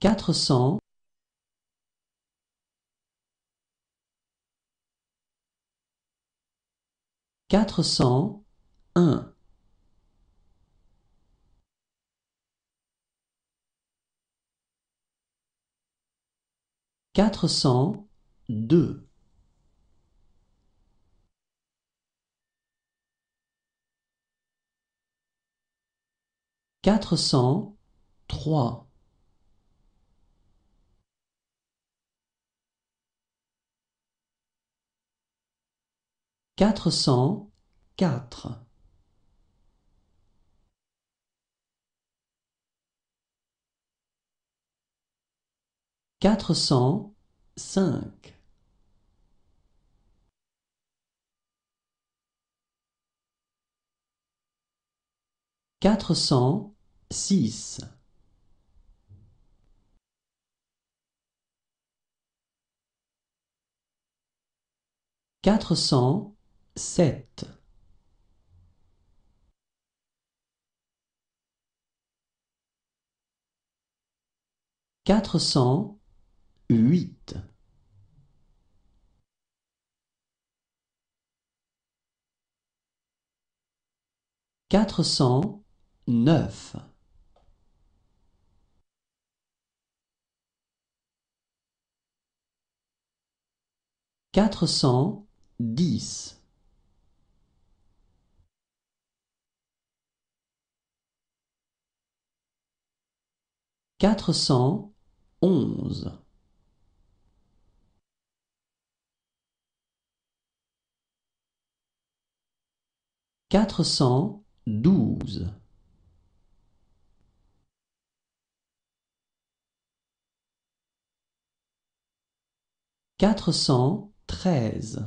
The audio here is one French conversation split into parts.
quatre cent quatre cent un quatre cent deux quatre cent trois 400 4 400 5 400 7 408 409 410 quatre cent onze. quatre cent douze. Quatre cent treize.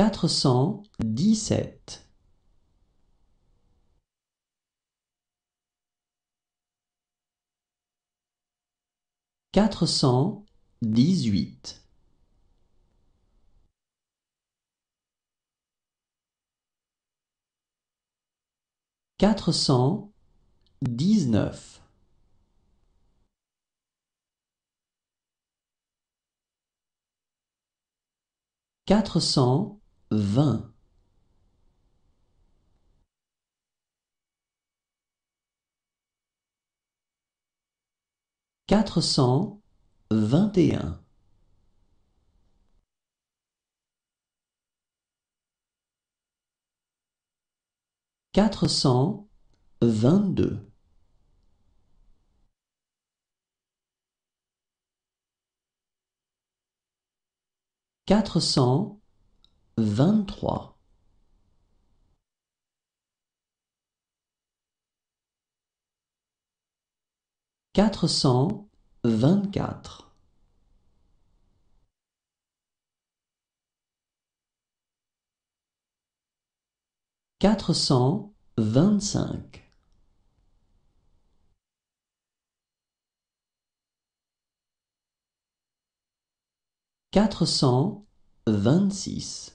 417 418 419 419 vingt quatre cent vingt et un quatre cent vingt-deux quatre vingt-trois quatre cent vingt-quatre quatre cent vingt-cinq quatre cent vingt-six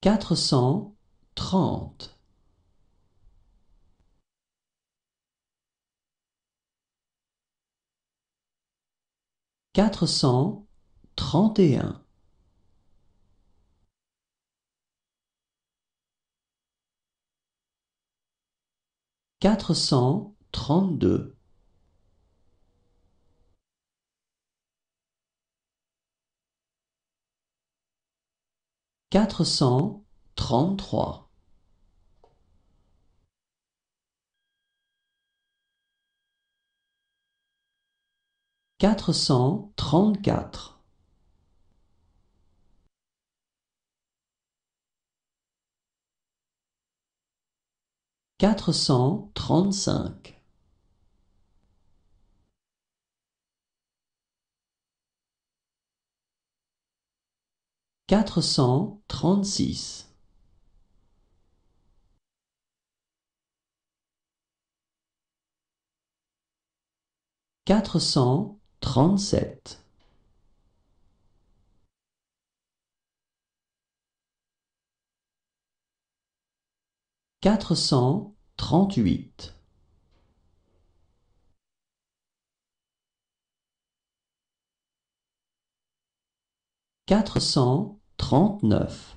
quatre cent trente. Quatre cent trente et un. Quatre cent trente-deux. quatre cent trente-trois quatre cent trente-quatre quatre cent trente-cinq quatre cent trente-six quatre cent trente-sept quatre cent trente-huit quatre cent trente-neuf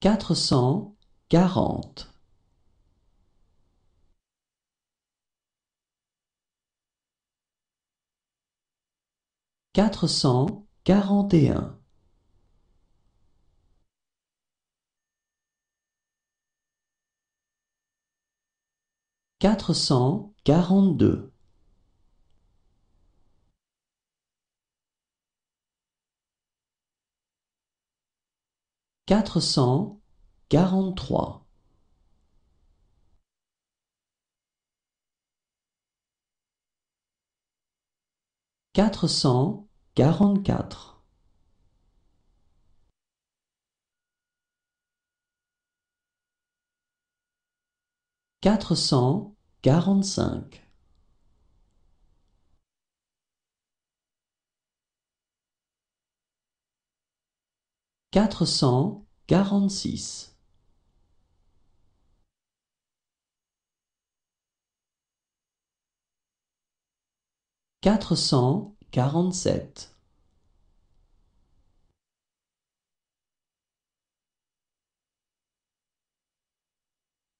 quatre cent quarante. quatre cent quarante et un. Quatre cent quarante-deux. quatre cent quarante-trois quatre cent quarante-quatre quatre cent quarante-cinq quatre cent quarante-six quatre cent quarante-sept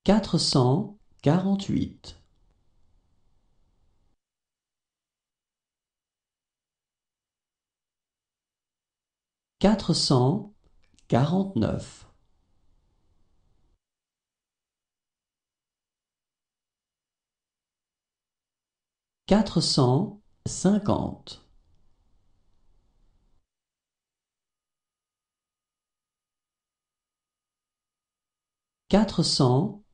quatre cent quarante-huit quatre cent quarante-neuf quatre cent cinquante. Quatre cent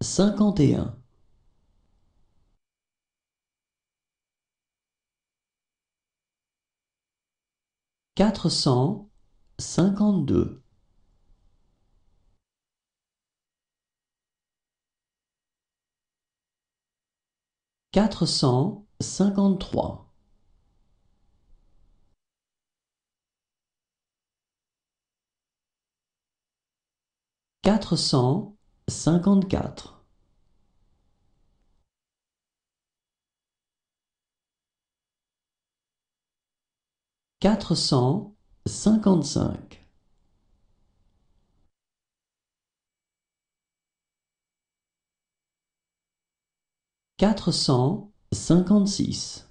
cinquante et un. Quatre cent cinquante-deux. quatre cent cinquante-trois quatre cent cinquante-quatre quatre cent cinquante-cinq quatre cent cinquante-six.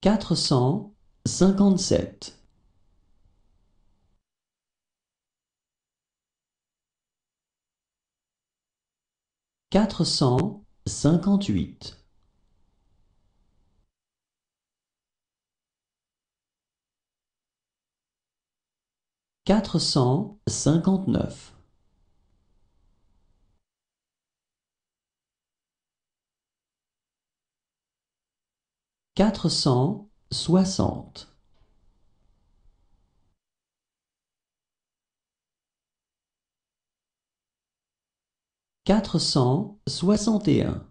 Quatre cent cinquante-sept. Quatre cent cinquante-huit. quatre cent cinquante-neuf quatre cent soixante. Quatre cent soixante et un.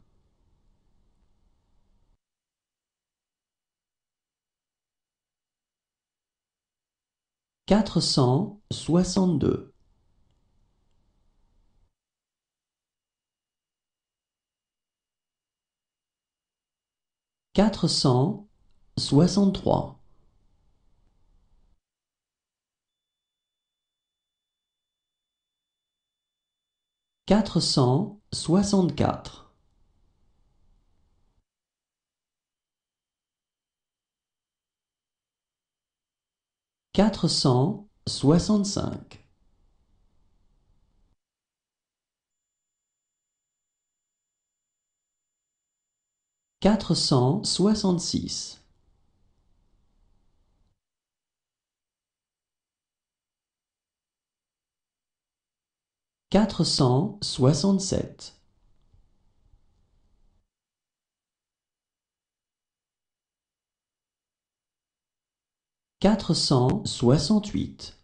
quatre cent soixante-deux quatre cent soixante-trois quatre cent soixante-quatre quatre cent soixante-cinq quatre cent soixante-six quatre cent soixante-sept quatre cent soixante-huit.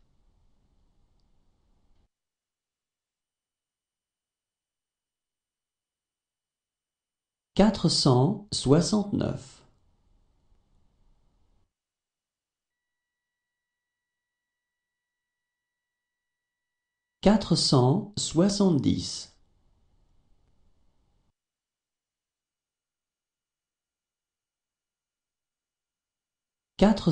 Quatre cent soixante-neuf. Quatre cent soixante-dix. quatre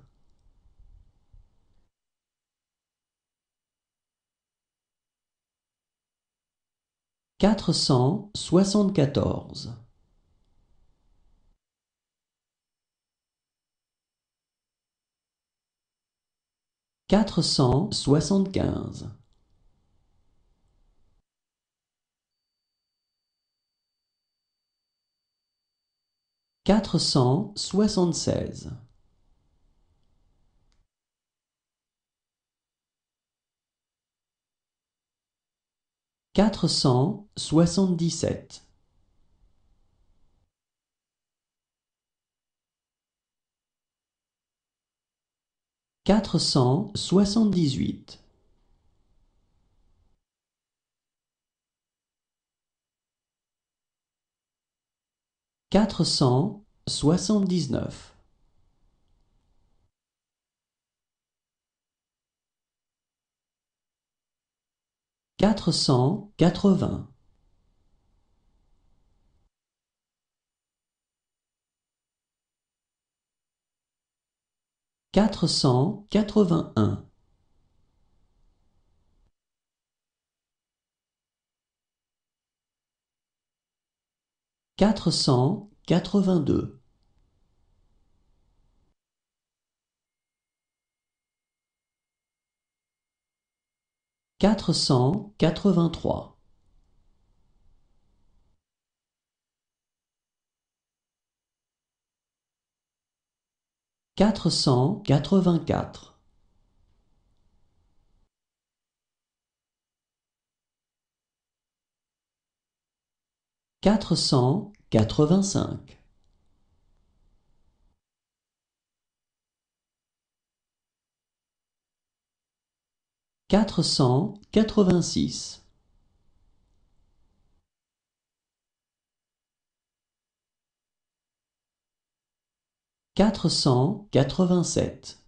quatre cent soixante-quatorze quatre cent soixante-quinze quatre cent soixante-seize quatre cent soixante-dix-sept quatre cent soixante-dix-huit quatre cent soixante-dix-neuf quatre cent quatre-vingts quatre cent quatre-vingt-un quatre cent quatre-vingt-deux quatre cent quatre-vingt-trois quatre cent quatre-vingt-quatre quatre cent quatre-vingt-cinq quatre cent quatre-vingt-six quatre cent quatre-vingt-sept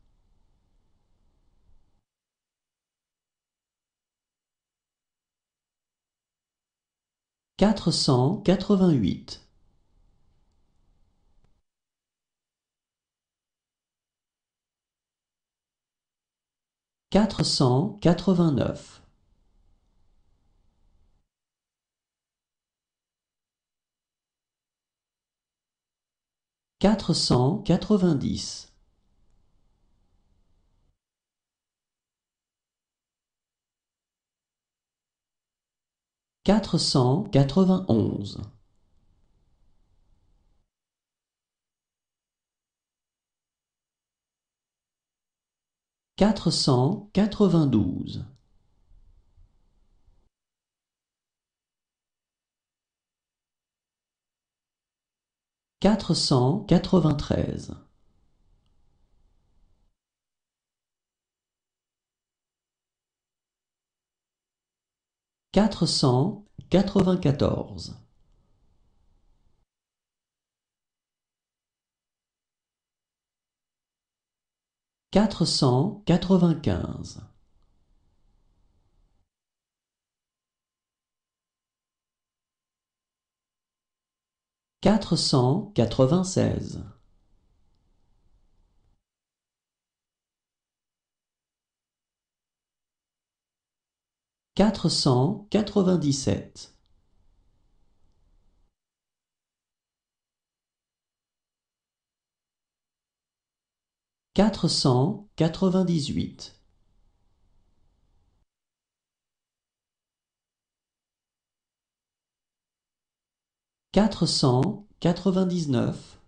quatre cent quatre-vingt-huit quatre cent quatre-vingt-neuf. quatre cent quatre-vingt-dix. quatre cent quatre-vingt-onze. quatre cent quatre-vingt-douze quatre cent quatre-vingt-treize quatre cent quatre-vingt-quatorze quatre cent quatre-vingt-quinze quatre cent quatre-vingt-seize quatre cent quatre-vingt-dix-sept quatre cent quatre-vingt-dix-huit quatre cent quatre-vingt-dix-neuf